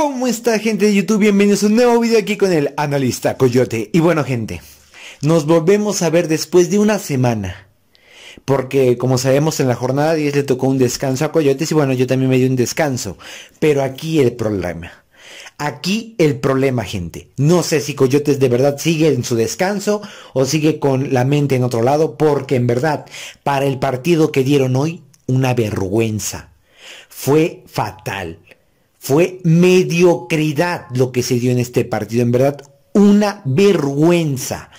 ¿Cómo está gente de YouTube? Bienvenidos a un nuevo video aquí con el analista Coyote. Y bueno gente, nos volvemos a ver después de una semana. Porque como sabemos en la jornada 10 le tocó un descanso a Coyotes y bueno yo también me di un descanso. Pero aquí el problema. Aquí el problema, gente. No sé si Coyotes de verdad sigue en su descanso o sigue con la mente en otro lado, porque en verdad, para el partido que dieron hoy, una vergüenza. Fue fatal. Fue mediocridad lo que se dio en este partido, en verdad, una vergüenza.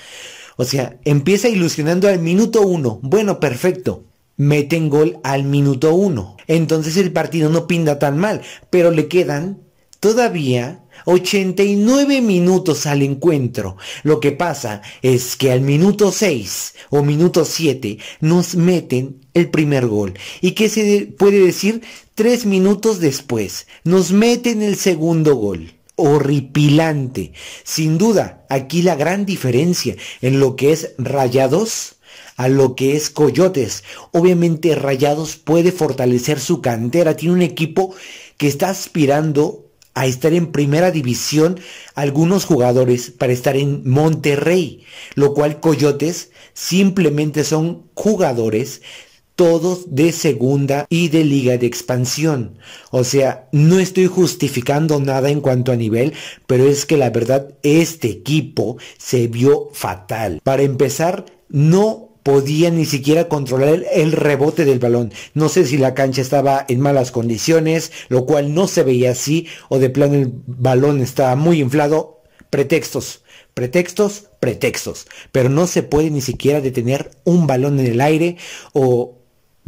O sea, empieza ilusionando al minuto uno. Bueno, perfecto. Meten gol al minuto uno. Entonces el partido no pinda tan mal. Pero le quedan todavía 89 minutos al encuentro. Lo que pasa es que al minuto 6 o minuto 7 nos meten el primer gol. ¿Y qué se puede decir? Tres minutos después, nos meten el segundo gol. Horripilante. Sin duda, aquí la gran diferencia en lo que es rayados a lo que es Coyotes. Obviamente Rayados puede fortalecer su cantera. Tiene un equipo que está aspirando a estar en primera división algunos jugadores para estar en Monterrey, lo cual Coyotes simplemente son jugadores todos de segunda y de liga de expansión. O sea, no estoy justificando nada en cuanto a nivel, pero es que la verdad este equipo se vio fatal. Para empezar, no podía ni siquiera controlar el rebote del balón. No sé si la cancha estaba en malas condiciones, lo cual no se veía así, o de plano el balón estaba muy inflado. Pretextos pretextos, pretextos. Pero no se puede ni siquiera detener un balón en el aire o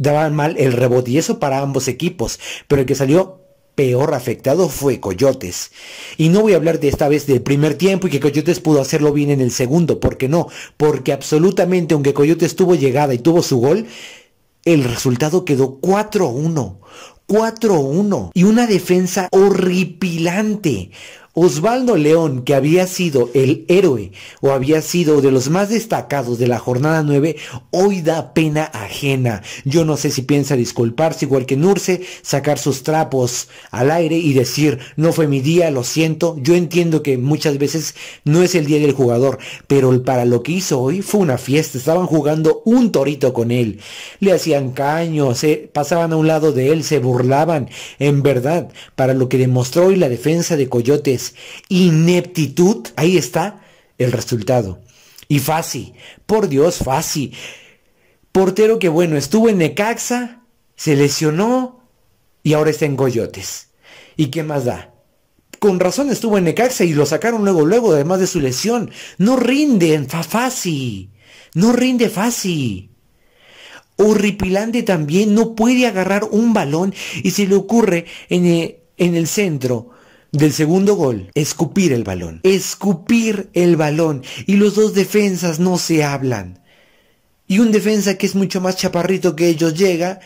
daban mal el rebote y eso para ambos equipos, pero el que salió peor afectado fue Coyotes. Y no voy a hablar de esta vez del primer tiempo y que Coyotes pudo hacerlo bien en el segundo, porque no, porque absolutamente aunque Coyotes tuvo llegada y tuvo su gol, el resultado quedó 4-1. 4-1 y una defensa horripilante. Osvaldo León, que había sido el héroe o había sido de los más destacados de la jornada 9, hoy da pena ajena. Yo no sé si piensa disculparse igual que Nurse, sacar sus trapos al aire y decir, no fue mi día, lo siento. Yo entiendo que muchas veces no es el día del jugador, pero para lo que hizo hoy fue una fiesta. Estaban jugando un torito con él. Le hacían caño se pasaban a un lado de él, se burlaban. En verdad, para lo que demostró hoy la defensa de Coyotes, ineptitud, ahí está el resultado. Y Fasi, por Dios, Fasi, portero que bueno, estuvo en Necaxa, se lesionó y ahora está en Goyotes ¿Y qué más da? Con razón estuvo en Necaxa y lo sacaron luego, luego, además de su lesión. No rinde Fasi, no rinde Fasi horripilante también, no puede agarrar un balón y se le ocurre en en el, centro del segundo gol, escupir el balón, escupir el balón y los dos defensas no se hablan. Y un defensa que es mucho más chaparrito que ellos llega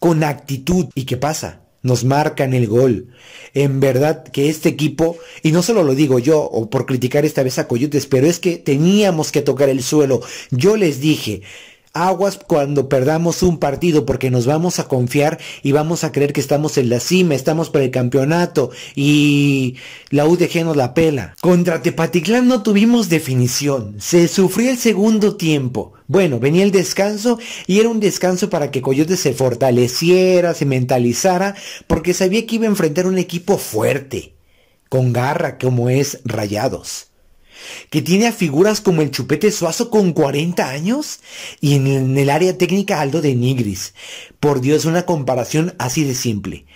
con actitud. ¿Y qué pasa? Nos marcan el gol. En verdad que este equipo, y no solo lo digo yo o por criticar esta vez a Coyotes, pero es que teníamos que tocar el suelo. Yo les dije, aguas cuando perdamos un partido porque nos vamos a confiar y vamos a creer que estamos en la cima, estamos para el campeonato y la UDG nos la pela. Contra Tepatitlán no tuvimos definición, se sufrió el segundo tiempo. Bueno, venía el descanso y era un descanso para que Coyote se fortaleciera, se mentalizara, porque sabía que iba a enfrentar un equipo fuerte, con garra como es Rayados que tiene a figuras como el Chupete Suazo con 40 años y en el, área técnica Aldo de Nigris. Por Dios, una comparación así de simple.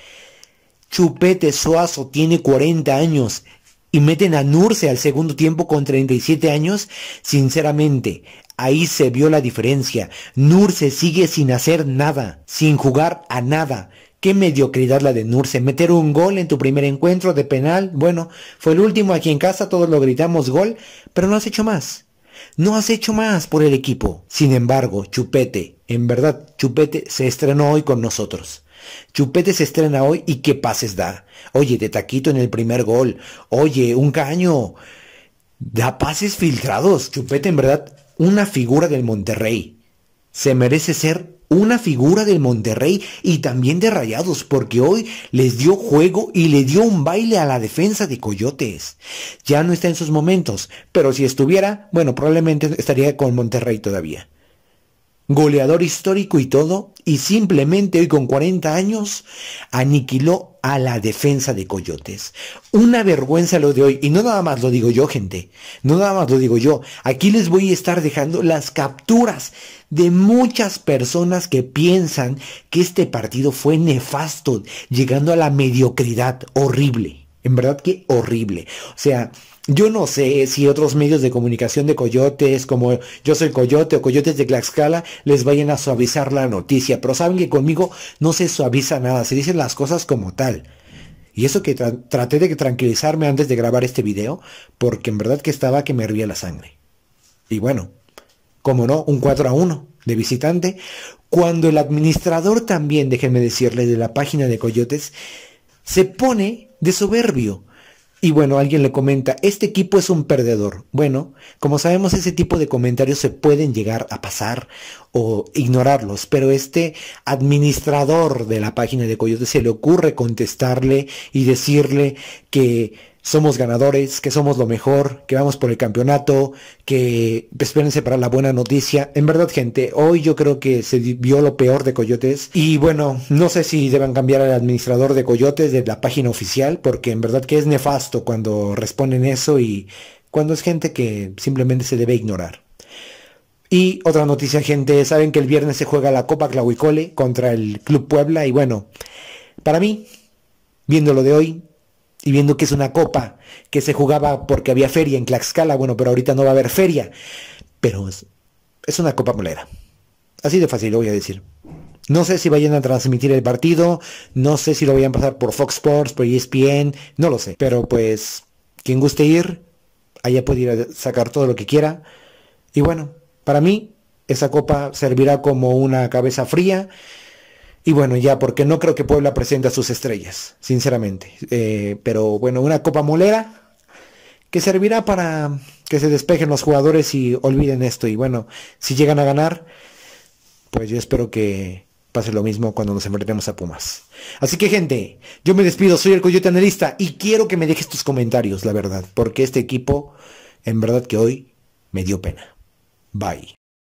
Chupete Suazo tiene 40 años y meten a Nurse al segundo tiempo con 37 años, sinceramente, ahí se vio la diferencia. Nurse sigue sin hacer nada, sin jugar a nada, Qué mediocridad la de Nurse. Meter un gol en tu primer encuentro de penal. Bueno, fue el último aquí en casa, todos lo gritamos gol, pero no has hecho más. No has hecho más por el equipo. Sin embargo, Chupete, en verdad, Chupete se estrenó hoy con nosotros. Chupete se estrena hoy y qué pases da. Oye, de taquito en el primer gol. Oye, un caño. Da pases filtrados. Chupete, en verdad, una figura del Monterrey se merece ser una figura del Monterrey y también de Rayados, porque hoy les dio juego y le dio un baile a la defensa de Coyotes. Ya no está en sus momentos, pero si estuviera, bueno, probablemente estaría con Monterrey todavía goleador histórico y todo, y simplemente hoy con 40 años aniquiló a la defensa de Coyotes. Una vergüenza lo de hoy, y no nada más lo digo yo, gente, no nada más lo digo yo. Aquí les voy a estar dejando las capturas de muchas personas que piensan que este partido fue nefasto, llegando a la mediocridad horrible. En verdad que horrible. O sea, yo no sé si otros medios de comunicación de coyotes como Yo soy Coyote o Coyotes de Tlaxcala les vayan a suavizar la noticia, pero saben que conmigo no se suaviza nada, se dicen las cosas como tal. Y eso que traté de tranquilizarme antes de grabar este video, porque en verdad que estaba que me hervía la sangre. Y bueno, como no, un 4 a 1 de visitante, cuando el administrador también, déjenme decirles, de la página de Coyotes, se pone de soberbio. Y bueno, alguien le comenta, este equipo es un perdedor. Bueno, como sabemos, ese tipo de comentarios se pueden llegar a pasar o ignorarlos, pero este administrador de la página de Coyote se le ocurre contestarle y decirle que somos ganadores, que somos lo mejor, que vamos por el campeonato, que pues, espérense para la buena noticia. En verdad, gente, hoy yo creo que se vio lo peor de Coyotes. Y bueno, no sé si deban cambiar al administrador de Coyotes de la página oficial, porque en verdad que es nefasto cuando responden eso y cuando es gente que simplemente se debe ignorar. Y otra noticia, gente, saben que el viernes se juega la Copa Clauicole contra el Club Puebla y bueno, para mí, viéndolo de hoy, y viendo que es una copa que se jugaba porque había feria en Tlaxcala, bueno, pero ahorita no va a haber feria, pero es, una copa molera. Así de fácil lo voy a decir. No sé si vayan a transmitir el partido, no sé si lo vayan a pasar por Fox Sports, por ESPN, no lo sé. Pero pues, quien guste ir, allá puede ir a sacar todo lo que quiera. Y bueno, para mí, esa copa servirá como una cabeza fría y bueno, ya, porque no creo que Puebla presente a sus estrellas, sinceramente. Eh, pero bueno, una copa molera que servirá para que se despejen los jugadores y olviden esto. Y bueno, si llegan a ganar, pues yo espero que pase lo mismo cuando nos enfrentemos a Pumas. Así que gente, yo me despido, soy el Coyote Analista y quiero que me dejes tus comentarios, la verdad, porque este equipo, en verdad que hoy me dio pena. Bye.